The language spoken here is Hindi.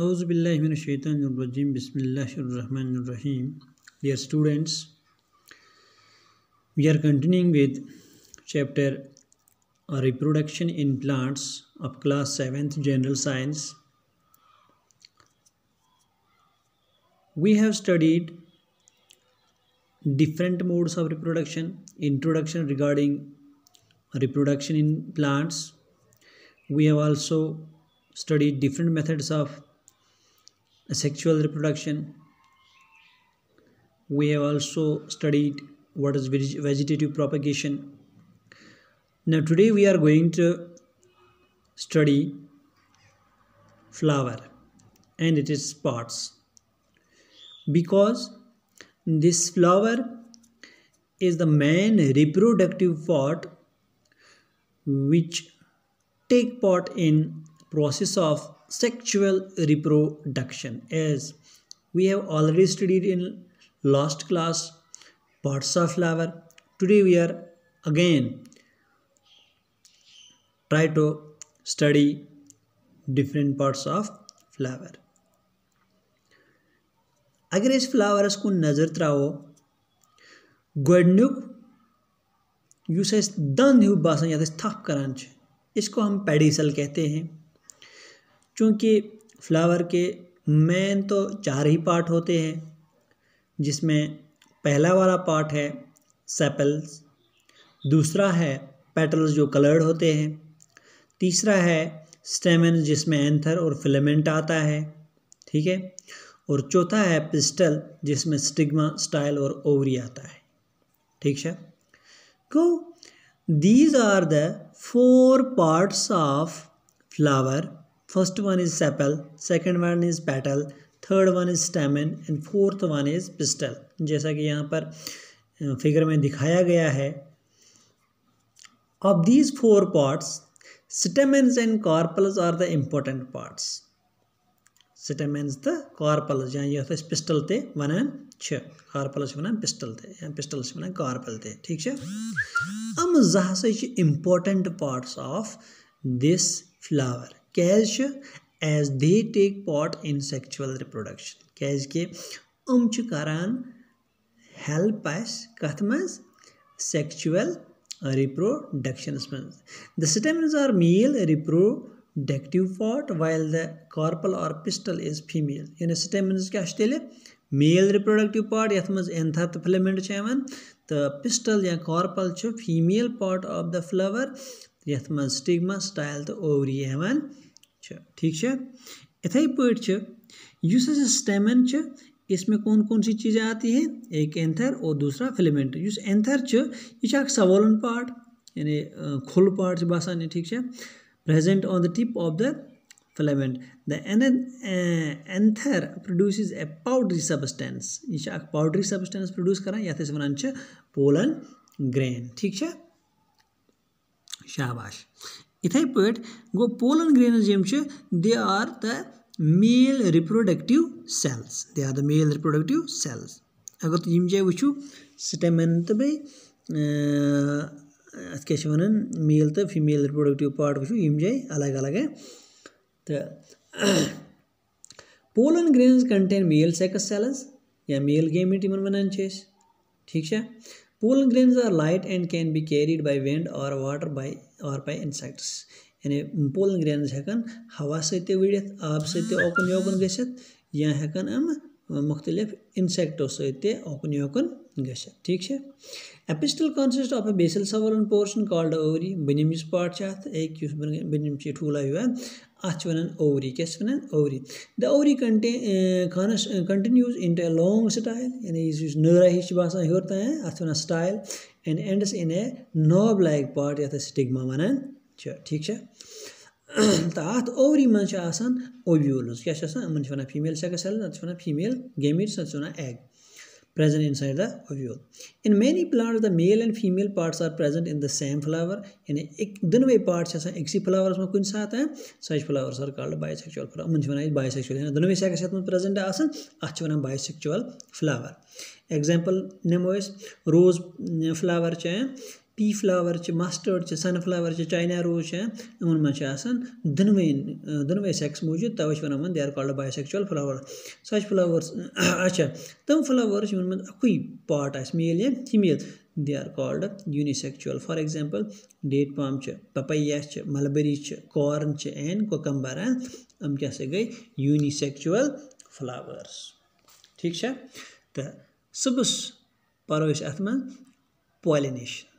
Bismillahirrahmanirrahim Dear students, we are continuing with chapter Reproduction in Plants of class 7th General Science. We have studied different modes of reproduction, introduction regarding reproduction in plants. We have also studied different methods of sexual reproduction we have also studied what is vegetative propagation now today we are going to study flower and its parts because this flower is the main reproductive part which take part in process of sexual reproduction as we have already studied in last class parts of flower today we are again try to study different parts of flower अगर इस फ्लावर्स को नज़र तरावो गुडनुक यूस दंद हूँ बसान ये थप कर इसको हम पेडिसल कहते हैं क्योंकि फ्लावर के मेन तो चार ही पार्ट होते हैं जिसमें पहला वाला पार्ट है सेपल्स दूसरा है पेटल्स जो कलर्ड होते हैं तीसरा है स्टेमन जिसमें एंथर और फिलामेंट आता है ठीक है और चौथा है पिस्टल जिसमें स्टिग्मा स्टाइल और ओवरी आता है ठीक है तो these are the four parts of flower First one is sepal, second one is petal, third one is stamen and fourth one is pistil. jaisa ki yahan par figure mein dikhaya gaya hai Of these four parts, stamens and carpels are the important parts. Stamens the carpels यहाँ यह था पिस्टल थे वनान छ कार्पल्स वनान पिस्टल थे या पिस्टल्स वनान कार्पल थे ठीक है हम जहाँ से important parts of this flower کیٛازِ چھِ ایز دے ٹیک پاٹ اِن سیٚکچُوَل رِپروڈَکشَن کیٛازِکہِ یِم چھِ کَران ہیٚلٕپ اَسہِ کَتھ منٛز سیٚکچُوَل رِپروڈَکشَنَس منٛز the سٕٹیمنٕز are male reproductive part while the carpel are pistil is female یعنی سٕٹیمنٕز کیٛاہ چھُ تیٚلہِ میل رِپروڈَکٹِو پاٹ یَتھ منٛز اینتھا تہٕ فِلَمیٚنٹ چھِ یِوان تہٕ پِسٹَل یا کارپَل چھُ female part of the flower यथ मज स्टिग्मा स्टाइल तो ओवरी यवन ठीक है इथे पुस स्टेमन इसमें कौन कौन सी चीज़ें आती हैं एक एंथर और दूसरा फिलामेंट इस एंथर यह सवोलन पार्ट यानी खुल पार्ट बसान ठीक है present on the tip of the filament the anther produces a powdery substance यह powdery substance produce करा यह वन पोलन ग्रेन ठीक है शाबाश इथे पेट गो पोलन ग्रेनस जेम छे they are the male reproductive cells they are the male reproductive cells अगर तुम यम जाए वो स्टेमन तो बे अत क्या वन मेल तो फीमेल रिप्रोडक्टिव पार्ट वो यम जाए अलग अलग तो pollen grains contain male sex cells या मेल गेमिट इन वन ठीक है Pollen are light and can be carried by wind or water by or by insects. यानी पोलन ग्रेन्स हेकन हवा सड़ित आब सत्य योकन ग या हेकन अम मुख्तलिफ इंसेक्टो सत्य योकन ग ठीक है a pistil consist of a basal swollen portion called ovary बनिम यस पार्ट अत एक बनम ठूला अच्छा ओवरी क्या वन ओवरी द ओवरी कंटे खान continues in a long style यानी इस नरा हिश बसान हर तय अत वन style and ends in a knob like part ये स्टिग्मा वन ठीक तो अत ओवरी मन ओव्यूल क्या वन फीमेल सेक्स सेल ना फीमेल गेमिट्स ना egg present inside the ovule. In many plants, the male and female parts are present in the same flower. यानी एक दिन में पार्ट्स ऐसा एक सी फ्लावर्स में कुछ साथ हैं such flowers are called bisexual flower वन बायसेक्सुअल यानी दोनों से अगर प्रेजेंट आसन अत वन बायसेक्सुअल फ्लावर एग्जाम्पल नमो रोज फ्लावर پی فلاور مسٹٲڈ سنفلاور چاینا روز ان من دۄنوے دۄنوے سیکس موٗجوٗد تَوے چھِ وَنان یِمن دے آر کالڈ باے سیکچُوَل فلاور سۄ چھِ فلاوٲرٕس اچھا تِم فلاوٲرٕس یِمن منٛز اَکُے پاٹ آسہِ میل یا female they are called unisexual for example date palm چھِ پپیا چھِ ملبٔری چھِ کارٕن چھِ اینٛڈ کوکمبر یِم کیٛاہ سا گٔے یوٗنِسیکچُوَل فلاوٲرٕس ٹھیٖک چھا تہٕ صُبحس پَرو أسۍ اَتھ منٛز پالِنیشن